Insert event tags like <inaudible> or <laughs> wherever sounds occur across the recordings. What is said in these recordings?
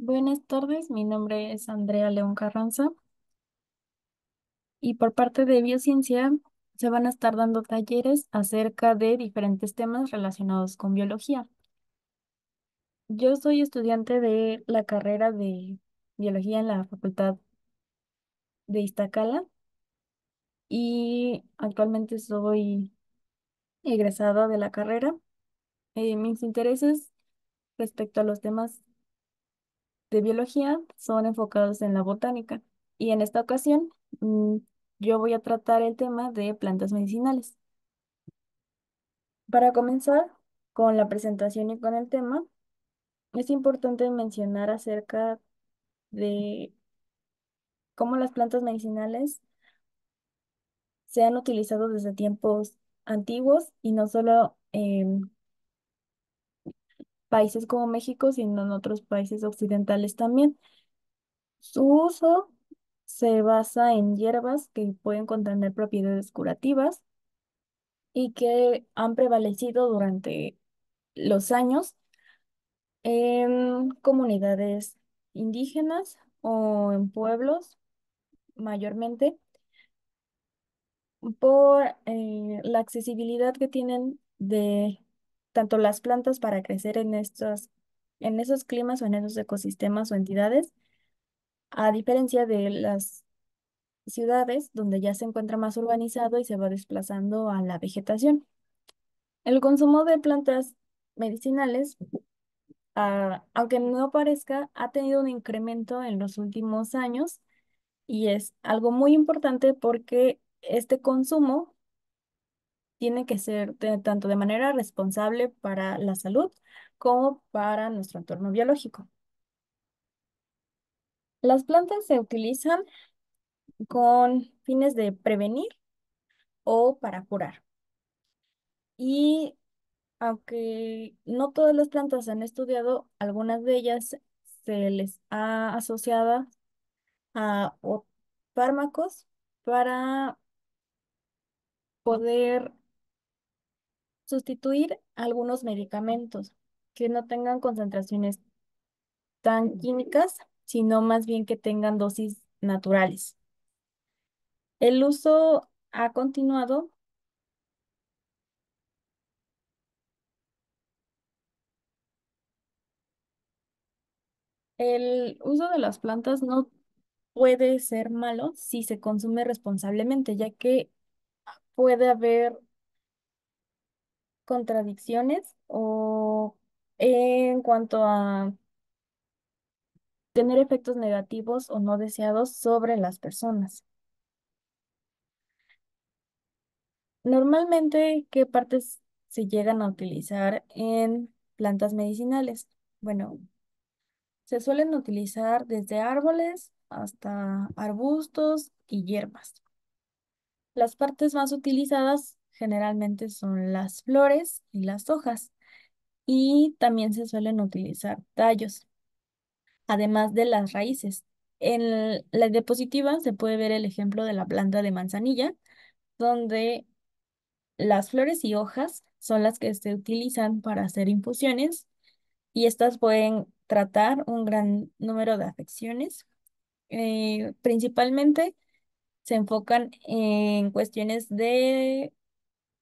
Buenas tardes, mi nombre es Andrea León Carranza y por parte de Biociencia se van a estar dando talleres acerca de diferentes temas relacionados con biología. Yo soy estudiante de la carrera de biología en la Facultad de Iztacala y actualmente soy egresada de la carrera. Eh, mis intereses respecto a los temas de biología son enfocados en la botánica y en esta ocasión mm, yo voy a tratar el tema de plantas medicinales. Para comenzar con la presentación y con el tema, es importante mencionar acerca de cómo las plantas medicinales se han utilizado desde tiempos antiguos y no solo en em, países como México, sino en otros países occidentales también. Su uso se basa en hierbas que pueden contener propiedades curativas y que han prevalecido durante los años en comunidades indígenas o en pueblos mayormente por eh, la accesibilidad que tienen de tanto las plantas para crecer en estos, en esos climas o en esos ecosistemas o entidades, a diferencia de las ciudades donde ya se encuentra más urbanizado y se va desplazando a la vegetación. El consumo de plantas medicinales, ah, aunque no parezca, ha tenido un incremento en los últimos años y es algo muy importante porque este consumo tiene que ser tanto de manera responsable para la salud como para nuestro entorno biológico. Las plantas se utilizan con fines de prevenir o para curar. Y aunque no todas las plantas se han estudiado, algunas de ellas se les ha asociado a fármacos para poder Sustituir algunos medicamentos que no tengan concentraciones tan químicas, sino más bien que tengan dosis naturales. El uso ha continuado El uso de las plantas no puede ser malo si se consume responsablemente, ya que puede haber contradicciones o en cuanto a tener efectos negativos o no deseados sobre las personas. Normalmente, ¿qué partes se llegan a utilizar en plantas medicinales? Bueno, se suelen utilizar desde árboles hasta arbustos y hierbas. Las partes más utilizadas generalmente son las flores y las hojas. Y también se suelen utilizar tallos, además de las raíces. En la diapositiva se puede ver el ejemplo de la planta de manzanilla, donde las flores y hojas son las que se utilizan para hacer infusiones y estas pueden tratar un gran número de afecciones. Eh, principalmente se enfocan en cuestiones de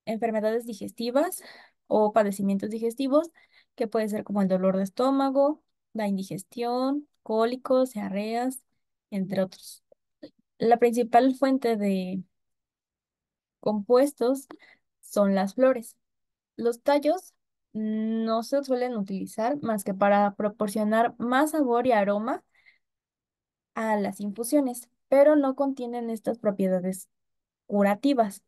enfermedades digestivas o padecimientos digestivos, que puede ser como el dolor de estómago, la indigestión, cólicos, diarreas, entre otros. La principal fuente de compuestos son las flores. Los tallos no se suelen utilizar más que para proporcionar más sabor y aroma a las infusiones, pero no contienen estas propiedades curativas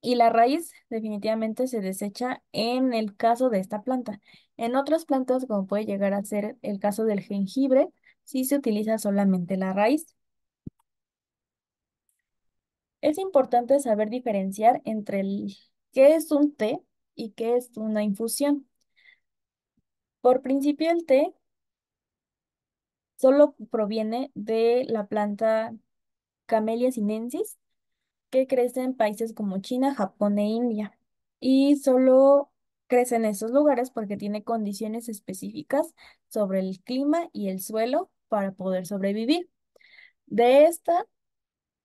y la raíz definitivamente se desecha en el caso de esta planta. En otras plantas, como puede llegar a ser el caso del jengibre, sí se utiliza solamente la raíz. Es importante saber diferenciar entre el, qué es un té y qué es una infusión. Por principio, el té solo proviene de la planta Camellia sinensis, que crece en países como China, Japón e India. Y solo crece en esos lugares porque tiene condiciones específicas sobre el clima y el suelo para poder sobrevivir. De esta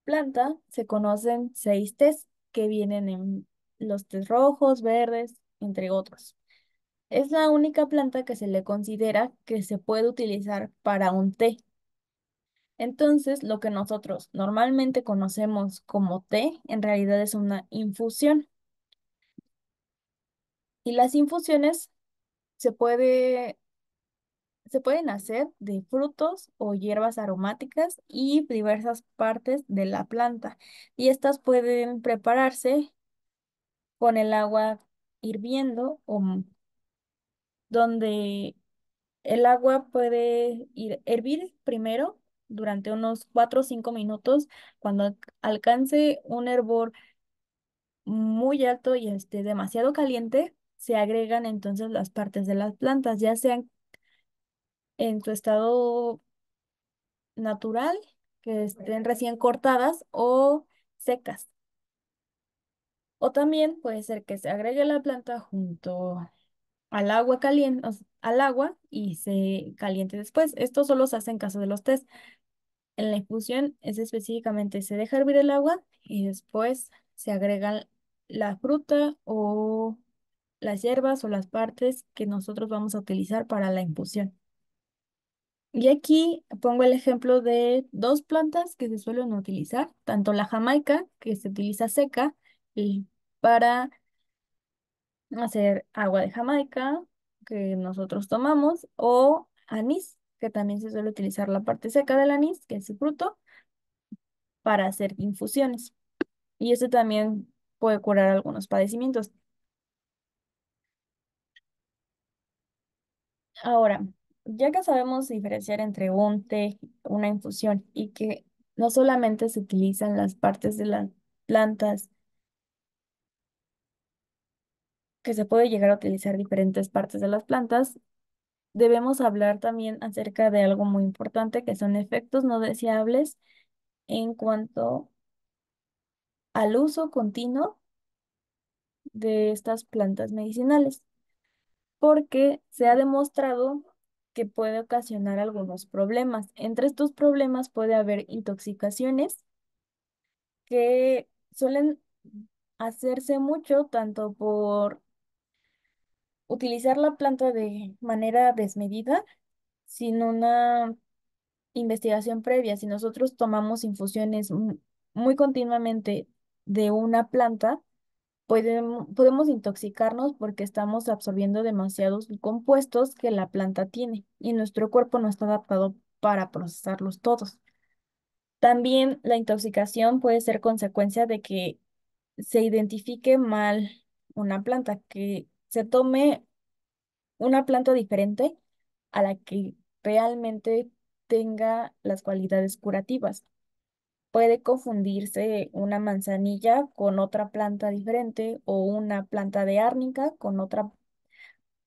planta se conocen seis tés que vienen en los tés rojos, verdes, entre otros. Es la única planta que se le considera que se puede utilizar para un té entonces, lo que nosotros normalmente conocemos como té, en realidad es una infusión. Y las infusiones se, se pueden hacer de frutos o hierbas aromáticas y diversas partes de la planta. Y estas pueden prepararse con el agua hirviendo o donde el agua puede ir, hervir primero durante unos 4 o 5 minutos. Cuando alcance un hervor muy alto y esté demasiado caliente, se agregan entonces las partes de las plantas, ya sean en su estado natural, que estén recién cortadas o secas. O también puede ser que se agregue la planta junto al agua caliente, al agua y se caliente después. Esto solo se hace en caso de los test. En la infusión es específicamente se deja hervir el agua y después se agrega la fruta o las hierbas o las partes que nosotros vamos a utilizar para la infusión. Y aquí pongo el ejemplo de dos plantas que se suelen utilizar, tanto la jamaica, que se utiliza seca, y para hacer agua de Jamaica que nosotros tomamos o anís, que también se suele utilizar la parte seca del anís, que es su fruto, para hacer infusiones. Y esto también puede curar algunos padecimientos. Ahora, ya que sabemos diferenciar entre un té, una infusión y que no solamente se utilizan las partes de las plantas que se puede llegar a utilizar diferentes partes de las plantas, debemos hablar también acerca de algo muy importante que son efectos no deseables en cuanto al uso continuo de estas plantas medicinales, porque se ha demostrado que puede ocasionar algunos problemas. Entre estos problemas puede haber intoxicaciones que suelen hacerse mucho tanto por utilizar la planta de manera desmedida sin una investigación previa. Si nosotros tomamos infusiones muy continuamente de una planta, podemos, podemos intoxicarnos porque estamos absorbiendo demasiados compuestos que la planta tiene y nuestro cuerpo no está adaptado para procesarlos todos. También la intoxicación puede ser consecuencia de que se identifique mal una planta, que se tome una planta diferente a la que realmente tenga las cualidades curativas. Puede confundirse una manzanilla con otra planta diferente o una planta de árnica con otra,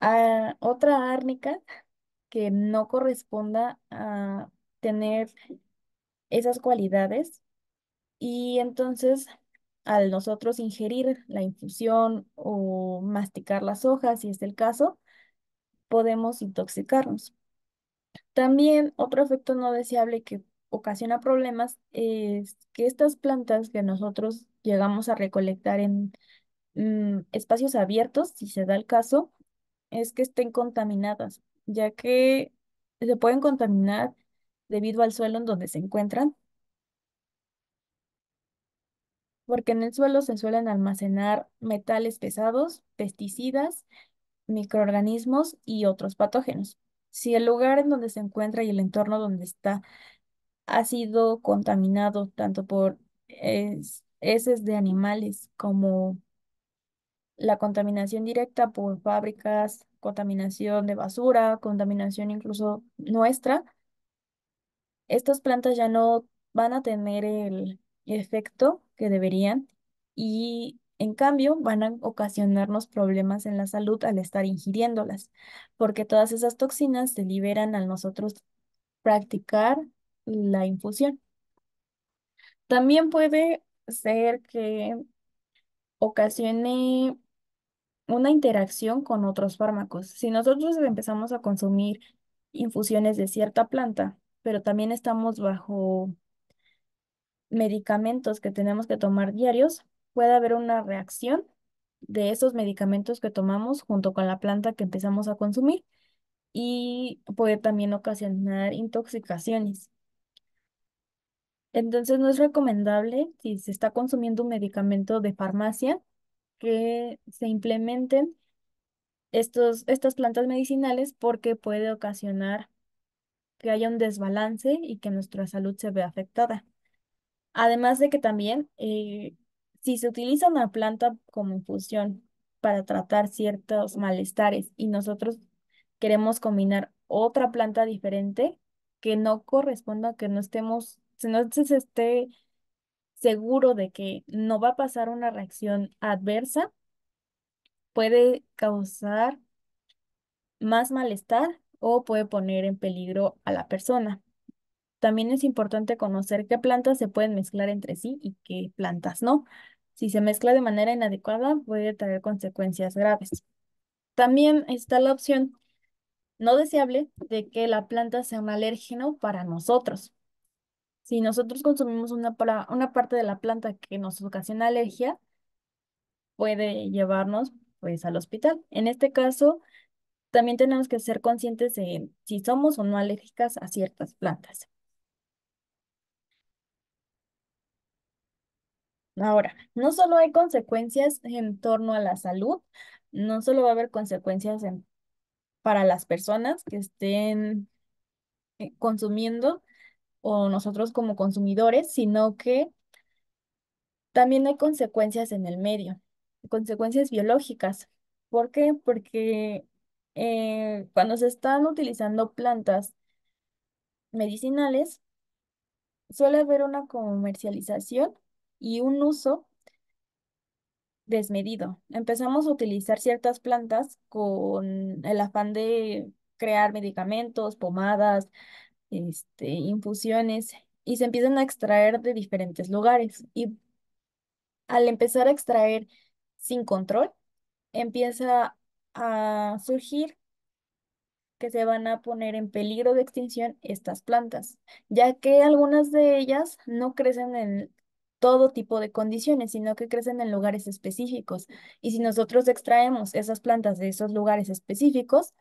ah, otra árnica que no corresponda a tener esas cualidades. Y entonces al nosotros ingerir la infusión o masticar las hojas, si es el caso, podemos intoxicarnos. También otro efecto no deseable que ocasiona problemas es que estas plantas que nosotros llegamos a recolectar en mm, espacios abiertos, si se da el caso, es que estén contaminadas, ya que se pueden contaminar debido al suelo en donde se encuentran porque en el suelo se suelen almacenar metales pesados, pesticidas, microorganismos y otros patógenos. Si el lugar en donde se encuentra y el entorno donde está ha sido contaminado tanto por heces de animales como la contaminación directa por fábricas, contaminación de basura, contaminación incluso nuestra, estas plantas ya no van a tener el efecto que deberían y en cambio van a ocasionarnos problemas en la salud al estar ingiriéndolas, porque todas esas toxinas se liberan al nosotros practicar la infusión. También puede ser que ocasione una interacción con otros fármacos. Si nosotros empezamos a consumir infusiones de cierta planta, pero también estamos bajo medicamentos que tenemos que tomar diarios, puede haber una reacción de esos medicamentos que tomamos junto con la planta que empezamos a consumir y puede también ocasionar intoxicaciones. Entonces no es recomendable si se está consumiendo un medicamento de farmacia que se implementen estos, estas plantas medicinales porque puede ocasionar que haya un desbalance y que nuestra salud se vea afectada. Además de que también, eh, si se utiliza una planta como infusión para tratar ciertos malestares y nosotros queremos combinar otra planta diferente que no corresponda, que no estemos, si no se esté seguro de que no va a pasar una reacción adversa, puede causar más malestar o puede poner en peligro a la persona. También es importante conocer qué plantas se pueden mezclar entre sí y qué plantas no. Si se mezcla de manera inadecuada puede traer consecuencias graves. También está la opción no deseable de que la planta sea un alérgeno para nosotros. Si nosotros consumimos una, una parte de la planta que nos ocasiona alergia, puede llevarnos pues al hospital. En este caso, también tenemos que ser conscientes de si somos o no alérgicas a ciertas plantas. Ahora, no solo hay consecuencias en torno a la salud, no solo va a haber consecuencias para las personas que estén eh, consumiendo o nosotros como consumidores, sino que también hay consecuencias en el medio, consecuencias biológicas. ¿Por qué? Porque eh, cuando se están utilizando plantas medicinales, suele haber una comercialización y un uso desmedido. Empezamos a utilizar ciertas plantas con el afán de crear medicamentos, pomadas, este, infusiones y se empiezan a extraer de diferentes lugares. Y al empezar a extraer sin control, empieza a surgir que se van a poner en peligro de extinción estas plantas, ya que algunas de ellas no crecen en, todo tipo de condiciones, sino que crecen en lugares específicos. Y si nosotros extraemos esas plantas de esos lugares específicos,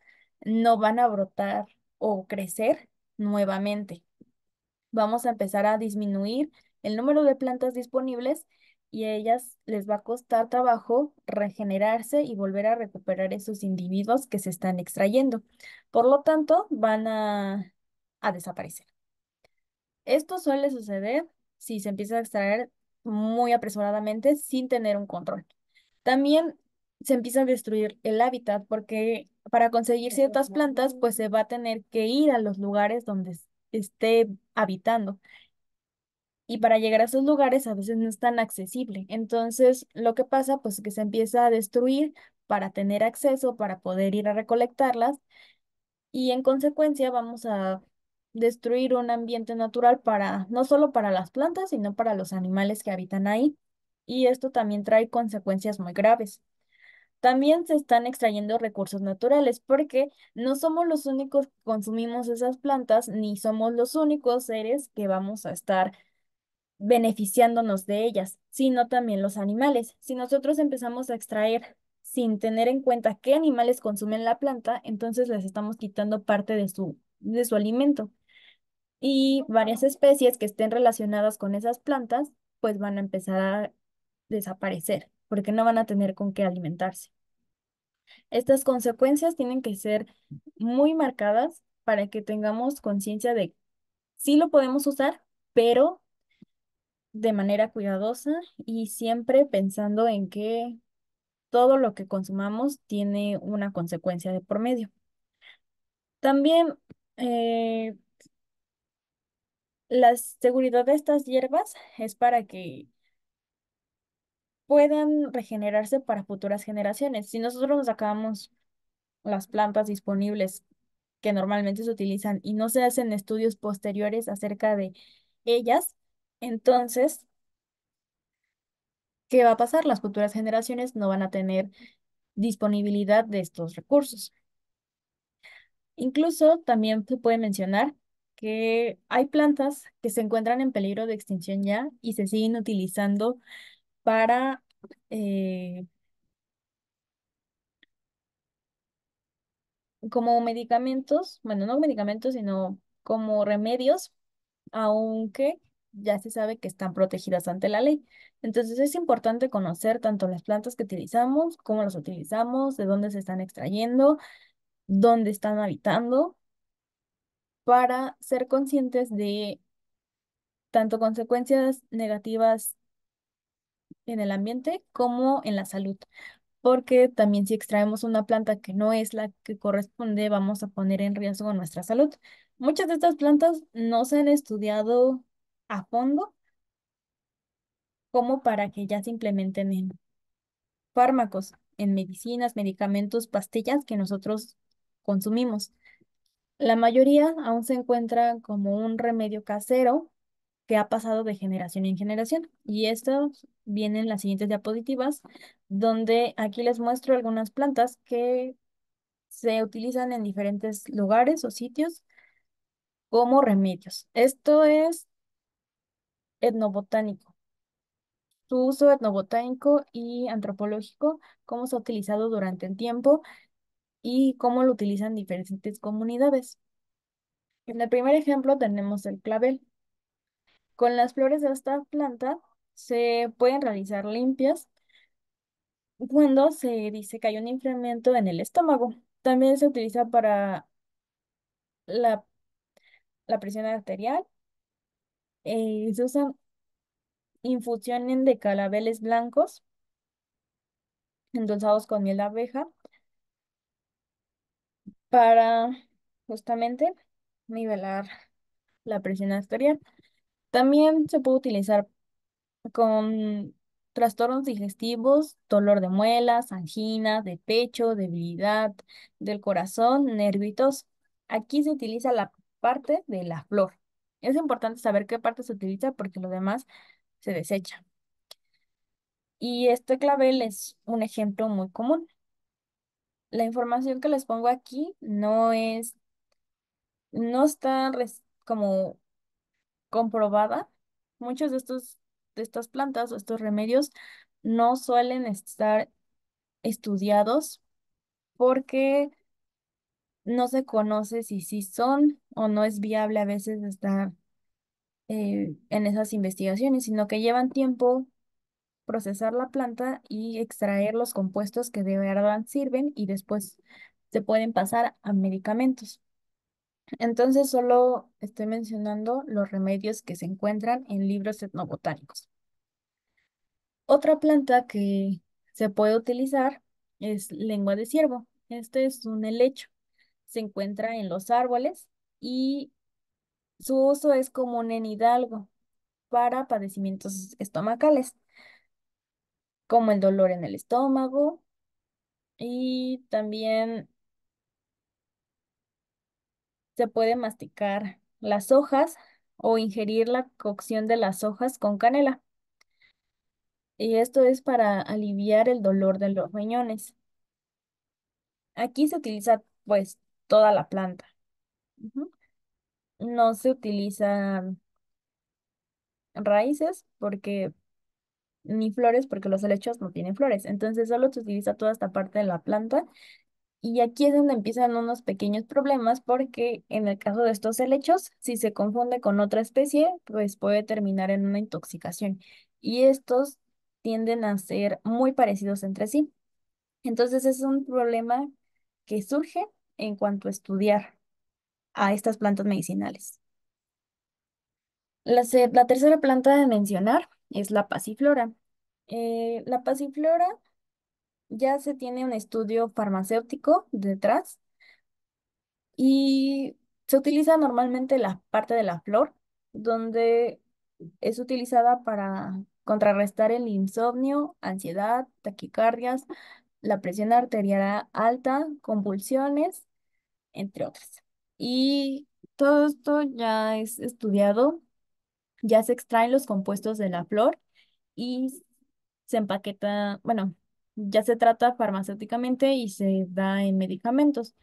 no van a brotar o crecer nuevamente. Vamos a empezar a disminuir el número de plantas disponibles y a ellas les va a costar trabajo regenerarse y volver a recuperar esos individuos que se están extrayendo. Por lo tanto, van a, a desaparecer. Esto suele suceder si se empieza a extraer muy apresuradamente sin tener un control. También se empieza a destruir el hábitat porque para conseguir ciertas plantas, pues se va a tener que ir a los lugares donde esté habitando. Y para llegar a esos lugares a veces no es tan accesible. Entonces, lo que pasa, pues que se empieza a destruir para tener acceso, para poder ir a recolectarlas. Y en consecuencia vamos a destruir un ambiente natural para, no solo para las plantas, sino para los animales que habitan ahí. Y esto también trae consecuencias muy graves. También se están extrayendo recursos naturales porque no somos los únicos que consumimos esas plantas, ni somos los únicos seres que vamos a estar beneficiándonos de ellas, sino también los animales. Si nosotros empezamos a extraer sin tener en cuenta qué animales consumen la planta, entonces les estamos quitando parte de su, de su alimento y varias especies que estén relacionadas con esas plantas, pues van a empezar a desaparecer, porque no van a tener con qué alimentarse. Estas consecuencias tienen que ser muy marcadas para que tengamos conciencia de si lo podemos usar, pero de manera cuidadosa y siempre pensando en que todo lo que consumamos tiene una consecuencia de por medio. También eh, la seguridad de estas hierbas es para que puedan regenerarse para futuras generaciones. Si nosotros nos acabamos las plantas disponibles que normalmente se utilizan y no se hacen estudios posteriores acerca de ellas, entonces, ¿qué va a pasar? Las futuras generaciones no van a tener disponibilidad de estos recursos. Incluso también se puede mencionar que hay plantas que se encuentran en peligro de extinción ya y se siguen utilizando para eh, como medicamentos, bueno, no medicamentos, sino como remedios, aunque ya se sabe que están protegidas ante la ley. Entonces es importante conocer tanto las plantas que utilizamos, cómo las utilizamos, de dónde se están extrayendo, dónde están habitando para ser conscientes de tanto consecuencias negativas en el ambiente como en la salud. Porque también si extraemos una planta que no es la que corresponde, vamos a poner en riesgo nuestra salud. Muchas de estas plantas no se han estudiado a fondo como para que ya se implementen en fármacos, en medicinas, medicamentos, pastillas que nosotros consumimos. La mayoría aún se encuentra como un remedio casero que ha pasado de generación en generación. Y estos vienen las siguientes diapositivas, donde aquí les muestro algunas plantas que se utilizan en diferentes lugares o sitios como remedios. Esto es etnobotánico. Su uso etnobotánico y antropológico, cómo se ha utilizado durante el tiempo y cómo lo utilizan diferentes comunidades. En el primer ejemplo tenemos el clavel. Con las flores de esta planta se pueden realizar limpias cuando se dice que hay un incremento en el estómago. También se utiliza para la, presión arterial. Eh, se usan infusiones de calabeles blancos endulzados con miel de abeja para justamente nivelar la presión arterial. También se puede utilizar con trastornos digestivos, dolor de muelas, angina de pecho, debilidad del corazón, nervios. Aquí se utiliza la parte de la flor. Es importante saber qué parte se utiliza porque lo demás se desecha. Y este clavel es un ejemplo muy común la información que les pongo aquí no es, no está como comprobada. Muchos de estos, de estas plantas o estos remedios no suelen estar estudiados porque no se conoce si sí son o no es viable a veces estar eh, en esas investigaciones, sino que llevan tiempo procesar la planta y extraer los compuestos que de verdad sirven y después se pueden pasar a medicamentos. Entonces solo estoy mencionando los remedios que se encuentran en libros etnobotánicos. Otra planta que se puede utilizar es lengua de ciervo. Este es un helecho. Se encuentra en los árboles y su uso es común en Hidalgo para padecimientos estomacales como el dolor en el estómago y también se puede masticar las hojas o ingerir la cocción de las hojas con canela. Y esto es para aliviar el dolor de los riñones. Aquí se utiliza pues toda la planta. No se utilizan raíces porque ni flores porque los helechos no tienen flores. Entonces solo se utiliza toda esta parte de la planta y aquí es donde empiezan unos pequeños problemas porque en el caso de estos helechos, si se confunde con otra especie, pues puede terminar en una intoxicación. Y estos tienden a ser muy parecidos entre sí. Entonces es un problema que surge en cuanto a estudiar a estas plantas medicinales. La, la tercera planta de mencionar es la pasiflora. Eh, la pasiflora ya se tiene un estudio farmacéutico detrás y se utiliza normalmente la parte de la flor, donde es utilizada para contrarrestar el insomnio, ansiedad, taquicardias, la presión arterial alta, convulsiones, entre otras. Y todo esto ya es estudiado ya se extraen los compuestos de la flor y se empaqueta, bueno, ya se trata farmacéuticamente y se da en medicamentos.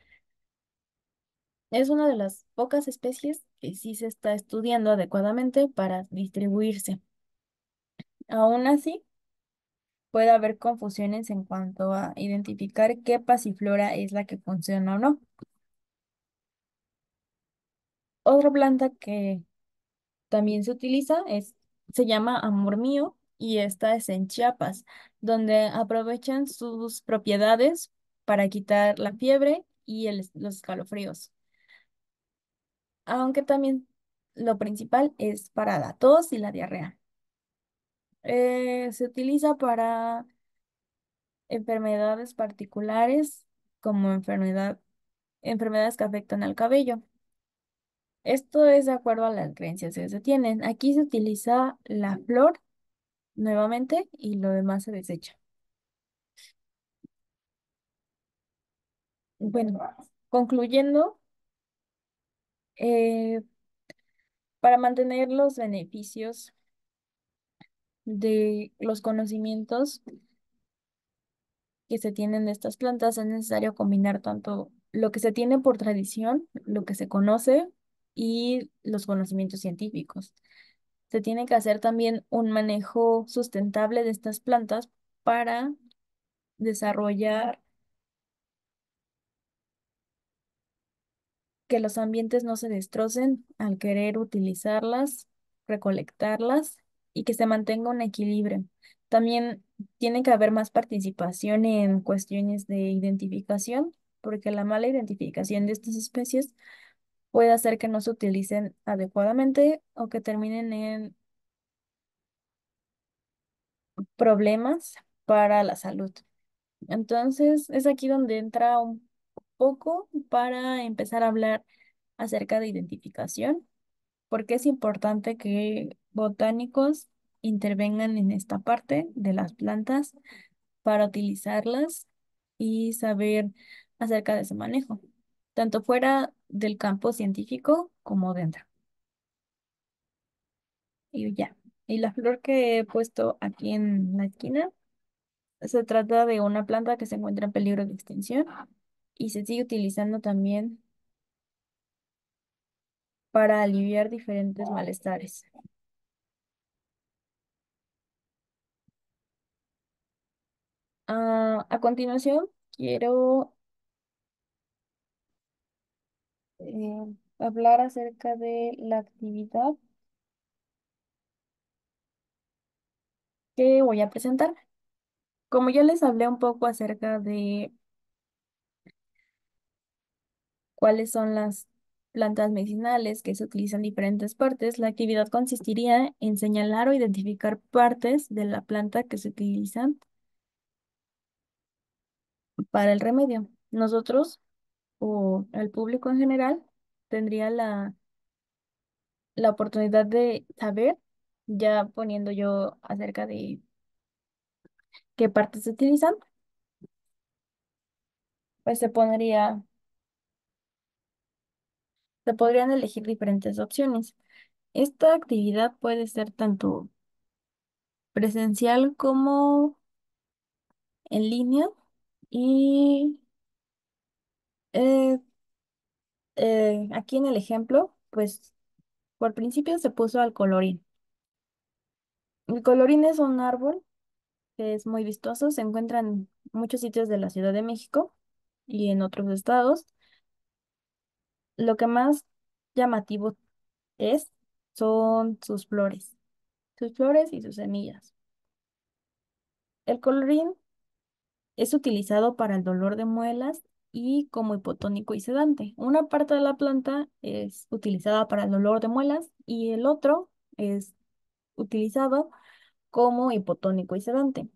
Es una de las pocas especies que sí se está estudiando adecuadamente para distribuirse. Aún así, puede haber confusiones en cuanto a identificar qué pasiflora es la que funciona o no. Otra planta que también se utiliza, es, se llama Amor Mío y esta es en Chiapas, donde aprovechan sus propiedades para quitar la fiebre y los escalofríos. Aunque también lo principal es para la tos y la diarrea. Eh, se utiliza para enfermedades particulares como enfermedad, enfermedades que afectan al cabello. Esto es de acuerdo a las creencias que se tienen. Aquí se utiliza la flor nuevamente y lo demás se desecha. Bueno, concluyendo, eh, para mantener los beneficios de los conocimientos que se tienen de estas plantas, es necesario combinar tanto lo que se tiene por tradición, lo que se conoce y los conocimientos científicos. Se tiene que hacer también un manejo sustentable de estas plantas para desarrollar que los ambientes no se destrocen al querer utilizarlas, recolectarlas y que se mantenga un equilibrio. También tiene que haber más participación en cuestiones de identificación, porque la mala identificación de estas especies puede hacer que no se utilicen adecuadamente o que terminen en problemas para la salud. Entonces, es aquí donde entra un poco para empezar a hablar acerca de identificación, porque es importante que botánicos intervengan en esta parte de las plantas para utilizarlas y saber acerca de su manejo, tanto fuera del campo científico como dentro. Y ya. Y la flor que he puesto aquí en la esquina se trata de una planta que se encuentra en peligro de extinción y se sigue utilizando también para aliviar diferentes malestares. Ah, a continuación, quiero eh, hablar acerca de la actividad que voy a presentar. Como ya les hablé un poco acerca de cuáles son las plantas medicinales que se utilizan en diferentes partes, la actividad consistiría en señalar o identificar partes de la planta que se utilizan para el remedio. Nosotros o al público en general tendría la, la oportunidad de saber, ya poniendo yo acerca de qué partes se utilizan, pues se pondría, se podrían elegir diferentes opciones. Esta actividad puede ser tanto presencial como en línea y eh, eh, aquí en el ejemplo, pues por principio se puso al colorín. El colorín es un árbol que es muy vistoso, se encuentra en muchos sitios de la Ciudad de México y en otros estados. Lo que más llamativo es son sus flores, sus flores y sus semillas. El colorín es utilizado para el dolor de muelas y como hipotónico y sedante. Una parte de la planta es utilizada para el olor de muelas y el otro es utilizado como hipotónico y sedante.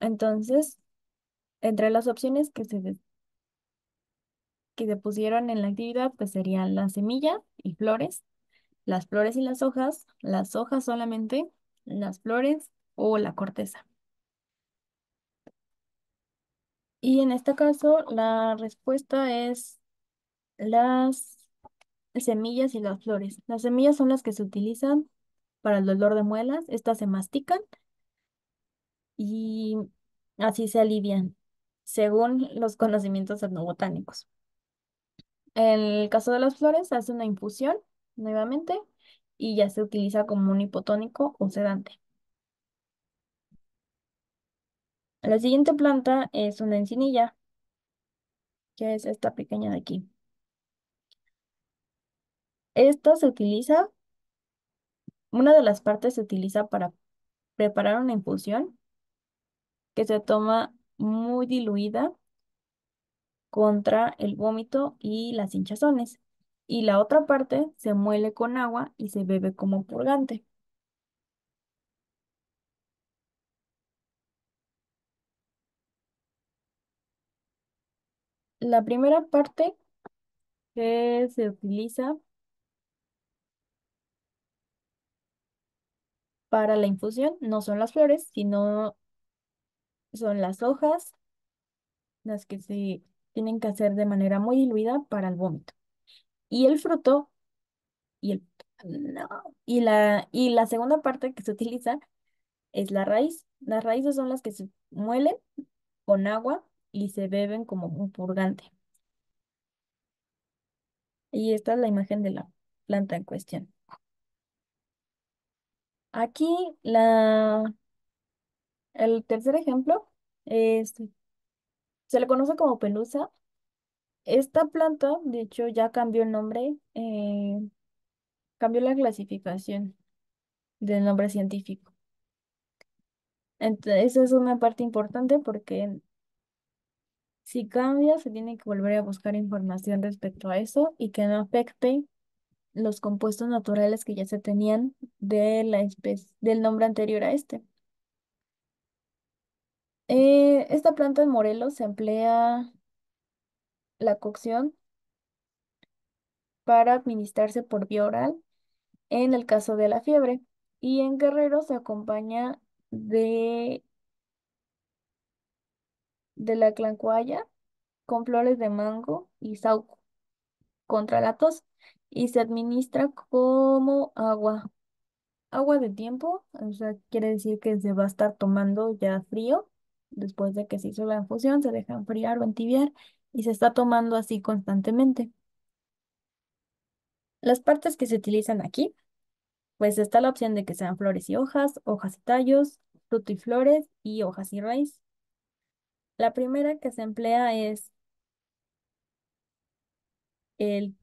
Entonces, entre las opciones que se, que se pusieron en la actividad, pues serían la semilla y flores, las flores y las hojas, las hojas solamente, las flores o la corteza. Y en este caso, la respuesta es las semillas y las flores. Las semillas son las que se utilizan para el dolor de muelas. Estas se mastican y así se alivian, según los conocimientos etnobotánicos. En el caso de las flores, se hace una infusión nuevamente y ya se utiliza como un hipotónico o sedante. La siguiente planta es una encinilla, que es esta pequeña de aquí. Esta se utiliza, una de las partes se utiliza para preparar una impulsión que se toma muy diluida contra el vómito y las hinchazones. Y la otra parte se muele con agua y se bebe como purgante. La primera parte que se utiliza para la infusión no son las flores, sino son las hojas, las que se tienen que hacer de manera muy diluida para el vómito. Y el fruto, y el y la, y la segunda parte que se utiliza es la raíz. Las raíces son las que se muelen con agua y se beben como un purgante. Y esta es la imagen de la planta en cuestión. Aquí la, el tercer ejemplo es, se le conoce como pelusa. Esta planta, de hecho, ya cambió el nombre, eh, cambió la clasificación del nombre científico. Entonces, esa es una parte importante porque si cambia, se tiene que volver a buscar información respecto a eso y que no afecte los compuestos naturales que ya se tenían de la del nombre anterior a este. Eh, esta planta en Morelos se emplea la cocción para administrarse por vía oral en el caso de la fiebre y en Guerrero se acompaña de de la clancuaya con flores de mango y saúco contra la tos y se administra como agua. Agua de tiempo, o sea, quiere decir que se va a estar tomando ya frío. Después de que se hizo la infusión, se deja enfriar o entibiar y se está tomando así constantemente. Las partes que se utilizan aquí, pues está la opción de que sean flores y hojas, hojas y tallos, fruto y flores y hojas y raíz. La primera que se emplea es el,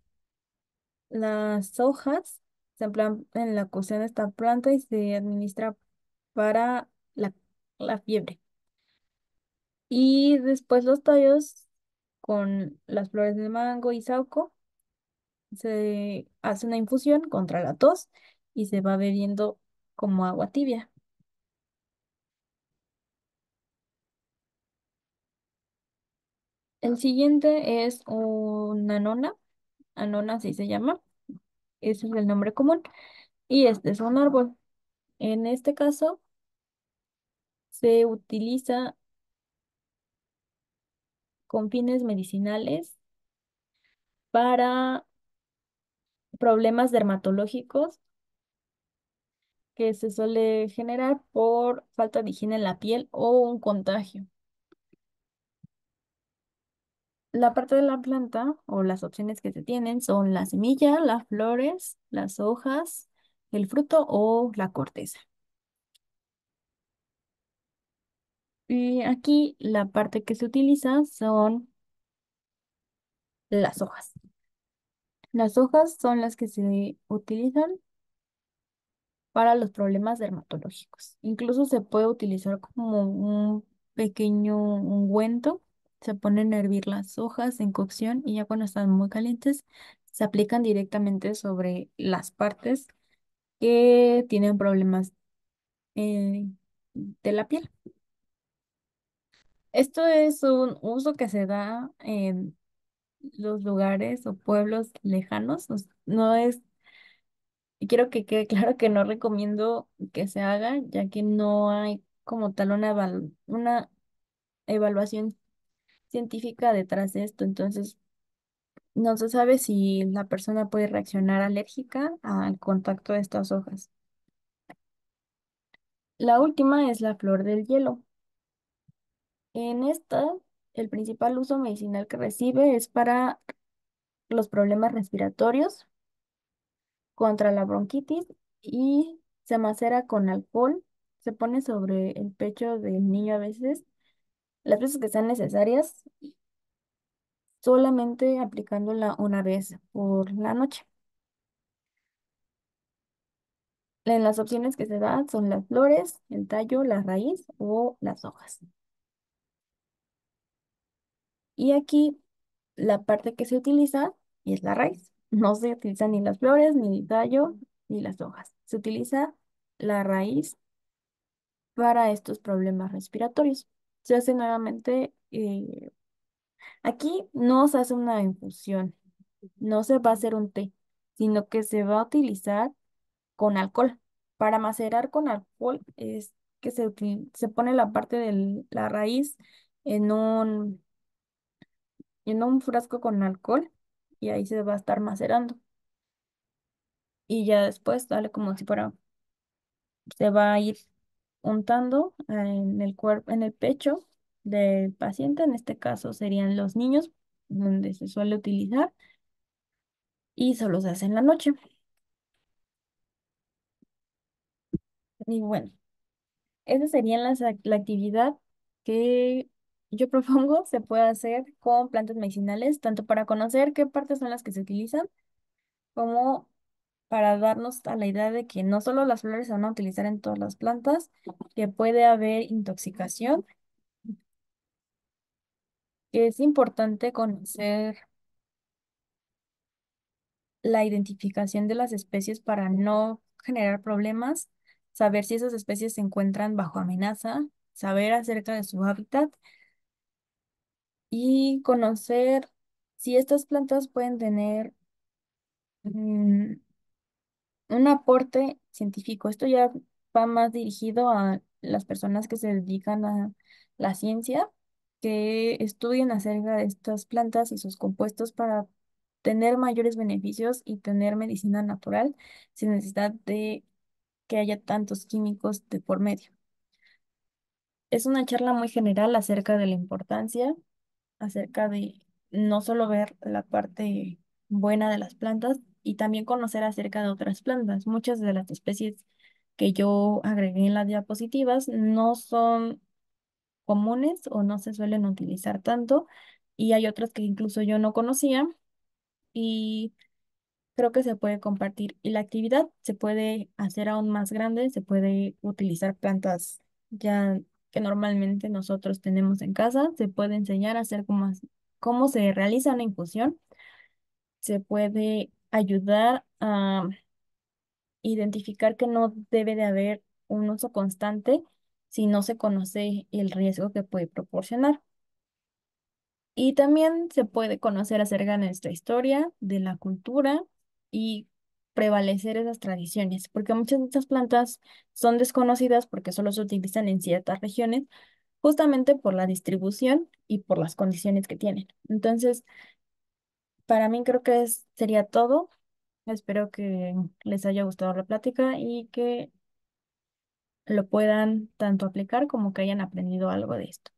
las hojas, se emplean en la cocina de esta planta y se administra para la, la fiebre. Y después los tallos con las flores de mango y saúco se hace una infusión contra la tos y se va bebiendo como agua tibia. El siguiente es una nona, anona así se llama, ese es el nombre común, y este es un árbol. En este caso se utiliza con fines medicinales para problemas dermatológicos que se suele generar por falta de higiene en la piel o un contagio. La parte de la planta o las opciones que se tienen son la semilla, las flores, las hojas, el fruto o la corteza. Y aquí la parte que se utiliza son las hojas. Las hojas son las que se utilizan para los problemas dermatológicos. Incluso se puede utilizar como un pequeño ungüento se ponen a hervir las hojas en cocción y ya cuando están muy calientes se aplican directamente sobre las partes que tienen problemas eh, de la piel. Esto es un uso que se da en los lugares o pueblos lejanos. No es, quiero que quede claro que no recomiendo que se haga, ya que no hay como tal una, una evaluación científica detrás de esto, entonces no se sabe si la persona puede reaccionar alérgica al contacto de estas hojas. La última es la flor del hielo. En esta, el principal uso medicinal que recibe es para los problemas respiratorios, contra la bronquitis y se macera con alcohol, se pone sobre el pecho del niño a veces las veces que sean necesarias, solamente aplicándola una vez por la noche. En las opciones que se dan son las flores, el tallo, la raíz o las hojas. Y aquí la parte que se utiliza es la raíz. No se utilizan ni las flores, ni el tallo, ni las hojas. Se utiliza la raíz para estos problemas respiratorios se hace nuevamente, eh, aquí no se hace una infusión, no se va a hacer un té, sino que se va a utilizar con alcohol. Para macerar con alcohol es que se, se pone la parte de la raíz en un, en un frasco con alcohol y ahí se va a estar macerando. Y ya después, dale como si se va a ir untando en el cuerpo, en el pecho del paciente, en este caso serían los niños, donde se suele utilizar, y solo se hace en la noche. Y bueno, esa sería la, la actividad que yo <laughs> propongo se puede hacer con plantas medicinales, tanto para conocer qué partes son las que se utilizan, como para darnos a la idea de que no solo las flores se van a utilizar en todas las plantas, que puede haber intoxicación, es importante conocer la identificación de las especies para no generar problemas, saber si esas especies se encuentran bajo amenaza, saber acerca de su hábitat y conocer si estas plantas pueden tener mmm, un aporte científico. Esto ya va más dirigido a las personas que se dedican a la ciencia, que estudien acerca de estas plantas y sus compuestos para tener mayores beneficios y tener medicina natural sin necesidad de que haya tantos químicos de por medio. Es una charla muy general acerca de la importancia, acerca de no solo ver la parte buena de las plantas, y también conocer acerca de otras plantas. Muchas de las especies que yo agregué en las diapositivas no son comunes o no se suelen utilizar tanto y hay otras que incluso yo no conocía y creo que se puede compartir y la actividad se puede hacer aún más grande, se puede utilizar plantas ya que normalmente nosotros tenemos en casa, se puede enseñar a hacer cómo se realiza una infusión, se puede ayudar a identificar que no debe de haber un uso constante si no se conoce el riesgo que puede proporcionar. Y también se puede conocer acerca de nuestra historia, de la cultura y prevalecer esas tradiciones, porque muchas de estas plantas son desconocidas porque solo se utilizan en ciertas regiones, justamente por la distribución y por las condiciones que tienen. Entonces, para mí creo que sería todo. Espero que les haya gustado la plática y que lo puedan tanto aplicar como que hayan aprendido algo de esto.